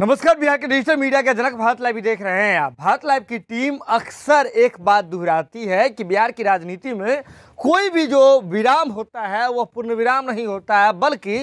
नमस्कार बिहार के digital media के जनक भारत लाइव देख रहे हैं आप भारत लाइव की टीम अक्सर एक बात दोहराती है कि बिहार की राजनीति में कोई भी जो विराम होता है वह पूर्ण विराम नहीं होता है बल्कि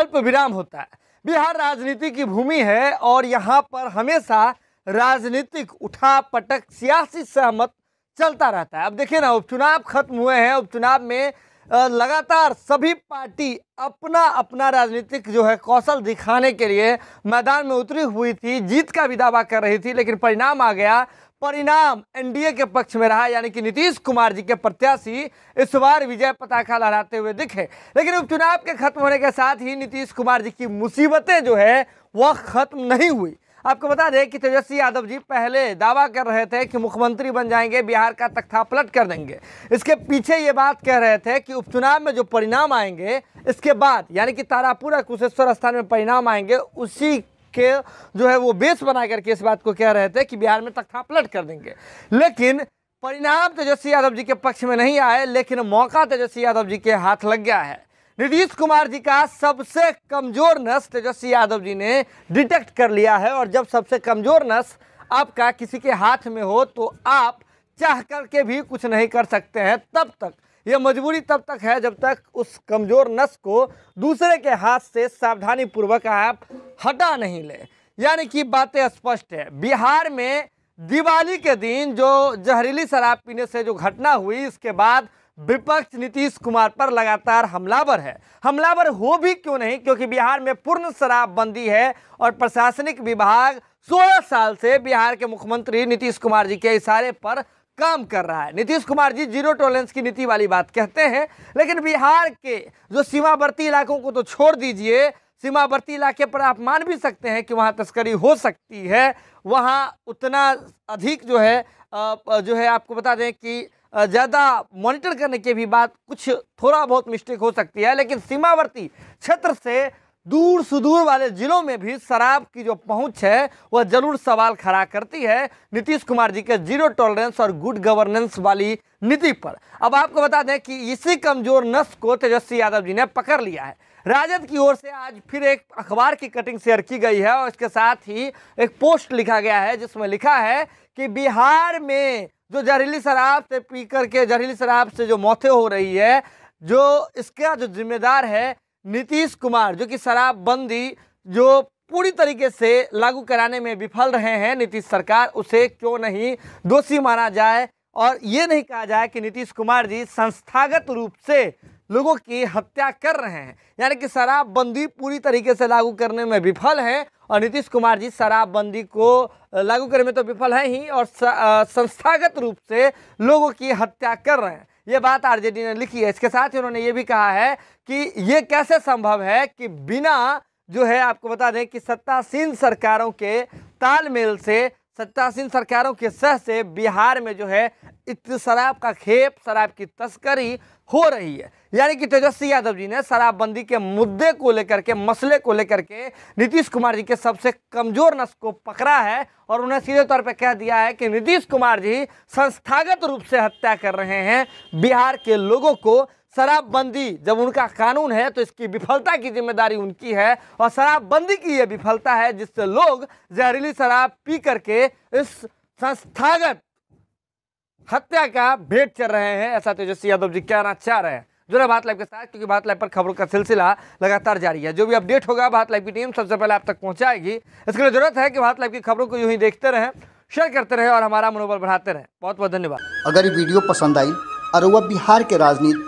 अल्प विराम होता है बिहार राजनीति की भूमि है और यहाँ पर हमेशा राजनीतिक उठा पटक सियासी सहमत चलता रहता है अब देखिए ना उपचुनाव खत्म हुए हैं उपचुनाव में लगातार सभी पार्टी अपना अपना राजनीतिक जो है कौशल दिखाने के लिए मैदान में उतरी हुई थी जीत का भी दावा कर रही थी लेकिन परिणाम आ गया परिणाम एनडीए के पक्ष में रहा यानी कि नीतीश कुमार जी के प्रत्याशी इस बार विजय पताखा लहराते हुए दिखे लेकिन उपचुनाव के खत्म होने के साथ ही नीतीश कुमार जी की मुसीबतें जो है वह खत्म नहीं हुई आपको बता दें कि तेजस्वी यादव जी पहले दावा कर रहे थे कि मुख्यमंत्री बन जाएंगे बिहार का तख्ता पलट कर देंगे इसके पीछे ये बात कह रहे थे कि उपचुनाव में जो परिणाम आएंगे इसके बाद यानी कि तारापुरा कुशेश्वर स्थान में परिणाम आएंगे उसी के जो है वो बेस बना करके इस बात को कह रहे थे कि बिहार में तख्ता पलट कर देंगे लेकिन परिणाम तेजस्वी यादव जी के पक्ष में नहीं आए लेकिन मौका तेजस्वी यादव जी के हाथ लग गया है नीतीश कुमार जी का सबसे कमजोर नस तेजस्वी यादव जी ने डिटेक्ट कर लिया है और जब सबसे कमजोर नस आपका किसी के हाथ में हो तो आप चाह करके भी कुछ नहीं कर सकते हैं तब तक यह मजबूरी तब तक है जब तक उस कमज़ोर नस को दूसरे के हाथ से सावधानी पूर्वक आप हटा नहीं लें यानी कि बातें स्पष्ट है बिहार में दिवाली के दिन जो जहरीली शराब पीने से जो घटना हुई इसके बाद विपक्ष नीतीश कुमार पर लगातार हमलावर है हमलावर हो भी क्यों नहीं क्योंकि बिहार में पूर्ण शराबबंदी है और प्रशासनिक विभाग 16 साल से बिहार के मुख्यमंत्री नीतीश कुमार जी के इशारे पर काम कर रहा है नीतीश कुमार जी जीरो टॉलरेंस की नीति वाली बात कहते हैं लेकिन बिहार के जो सीमावर्ती इलाकों को तो छोड़ दीजिए सीमावर्ती इलाके पर आप मान भी सकते हैं कि वहाँ तस्करी हो सकती है वहाँ उतना अधिक जो है जो है आपको बता दें कि ज़्यादा मॉनिटर करने के भी बात कुछ थोड़ा बहुत मिस्टेक हो सकती है लेकिन सीमावर्ती क्षेत्र से दूर सुदूर वाले जिलों में भी शराब की जो पहुंच है वह जरूर सवाल खड़ा करती है नीतीश कुमार जी के जीरो टॉलरेंस और गुड गवर्नेंस वाली नीति पर अब आपको बता दें कि इसी कमजोर नस को तेजस्वी यादव जी ने पकड़ लिया है राजद की ओर से आज फिर एक अखबार की कटिंग शेयर की गई है और इसके साथ ही एक पोस्ट लिखा गया है जिसमें लिखा है कि बिहार में जो जहरीली शराब से पी कर के जहरीली शराब से जो मौतें हो रही है जो इसका जो जिम्मेदार है नीतीश कुमार जो कि शराबबंदी जो पूरी तरीके से लागू कराने में विफल रहे हैं नीतीश सरकार उसे क्यों नहीं दोषी माना जाए और ये नहीं कहा जाए कि नीतीश कुमार जी संस्थागत रूप से लोगों की हत्या कर रहे हैं यानी कि शराबबंदी पूरी तरीके से लागू करने में विफल हैं और नीतीश कुमार जी शराबबंदी को लागू करने में तो विफल हैं ही और संस्थागत रूप से लोगों की हत्या कर रहे हैं ये बात आरजेडी ने लिखी है इसके साथ ही उन्होंने ये भी कहा है कि ये कैसे संभव है कि बिना जो है आपको बता दें कि सत्तासीन सरकारों के तालमेल से सत्तासीन सरकारों के सह से बिहार में जो है शराब का खेप शराब की तस्करी हो रही है यानी कि तेजस्वी यादव जी ने शराबबंदी के मुद्दे को लेकर के मसले को लेकर के नीतीश कुमार जी के सबसे कमजोर नस को पकड़ा है और उन्हें सीधे तौर पर कह दिया है कि नीतीश कुमार जी संस्थागत रूप से हत्या कर रहे हैं बिहार के लोगों को शराबबंदी जब उनका कानून है तो इसकी विफलता की जिम्मेदारी उनकी है और शराबबंदी की यह विफलता है जिससे लोग जहरीली शराब पी करके इस संस्थागत हत्या का भेंट चल रहे हैं ऐसा तेजस्वी यादव जी कहना चाह रहे हैं जुड़े भारत लाइव के साथ क्योंकि भारत लाइव पर खबरों का सिलसिला लगातार जारी है जो भी अपडेट होगा भारत लाइव की टीम सबसे पहले आप तक पहुंचाएगी इसके लिए जरूरत है कि भारत लाइव की खबरों को यूं ही देखते रहें शेयर करते रहें और हमारा मनोबल बढ़ाते रहें बहुत बहुत धन्यवाद अगर ये वीडियो पसंद आई और वह बिहार के राजनीति